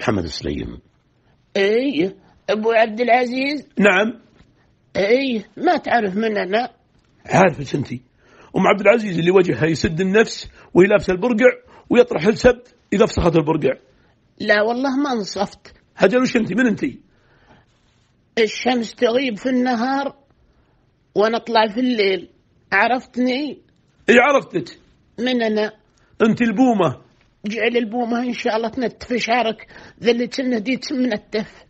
محمد السليم اي ابو عبد العزيز نعم اي ما تعرف من انا عارفك انت ام عبد العزيز اللي وجهها يسد النفس وهي لابسه البرقع ويطرح السد اذا فسخت البرقع لا والله ما انصفت هجل وش انت من انت الشمس تغيب في النهار ونطلع في الليل عرفتني اي عرفتك من انا انت البومه جعل البومة إن شاء الله تنتف شعرك ذلت من التف